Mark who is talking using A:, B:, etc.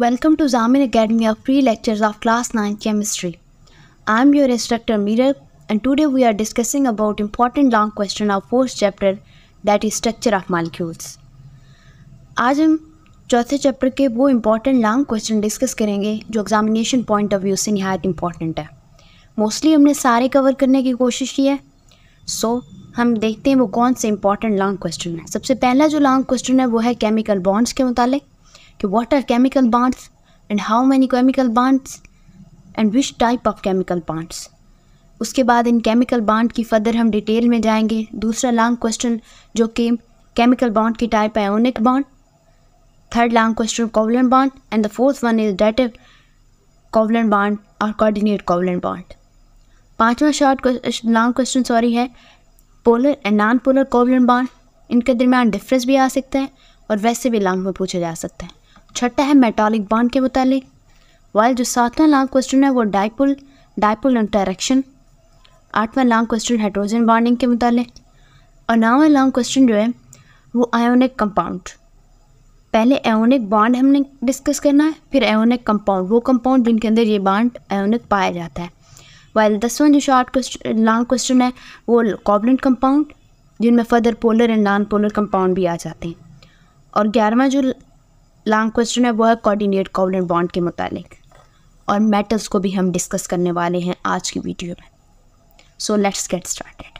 A: Welcome to Zamin Academy of free lectures of class 9 chemistry. I'm your instructor Meera and today we are discussing about important long question of fourth chapter that is structure of molecules. आज हम चौथे chapter के वो important long question discuss करेंगे जो examination point of view से नहायत important है मोस्टली हमने सारे कवर करने की कोशिश की है सो so, हम देखते हैं वो कौन से इम्पॉर्टेंट लॉन्ग क्वेश्चन है सबसे पहला जो लॉन्ग क्वेश्चन है वो है केमिकल बॉन्ड्स के मुतालिक कि what are chemical bonds and how many chemical bonds and which type of chemical bonds उसके बाद इन केमिकल बॉन्ड की फर्दर हम डिटेल में जाएंगे दूसरा लॉन्ग क्वेश्चन जो कि केमिकल बॉन्ड की type ionic bond third long question covalent bond and the fourth one is dative covalent bond और कोऑर्डिनेट कोवलन बॉन्ड पांचवा शॉर्ट लॉन्ग क्वेश्चन सॉरी है polar and non polar covalent bond इनके दरमियान difference भी आ सकता है और वैसे भी लॉन्ग में पूछा जा सकता है छठा है मेटालिक बॉन्ड के मुतालिक वाइल जो सातवां लॉन्ग क्वेश्चन है वो डाइपुल डाइपुल इंटरेक्शन आठवां लॉन्ग क्वेश्चन हाइड्रोजन बॉन्डिंग के मुतालिक और नौवा लॉन्ग क्वेश्चन जो है वो आयोनिक कंपाउंड पहले एओनिक बॉन्ड हमने डिस्कस करना है फिर एओनिक कंपाउंड वो कंपाउंड जिनके अंदर ये बॉन्ड एओनिक पाया जाता है वाइल दसवां जो शॉर्ट क्वेश्चन लॉन्ग क्वेश्चन है वो कॉबलेंट कंपाउंड जिनमें further polar and non polar compound भी आ जाते हैं और ग्यारहवा जो लॉन्ग क्वेश्चन है वो है कोऑर्डिनेट कोवलेंट बॉन्ड के मुतालिक और मेटल्स को भी हम डिस्कस करने वाले हैं आज की वीडियो में सो लेट्स गेट स्टार्टेड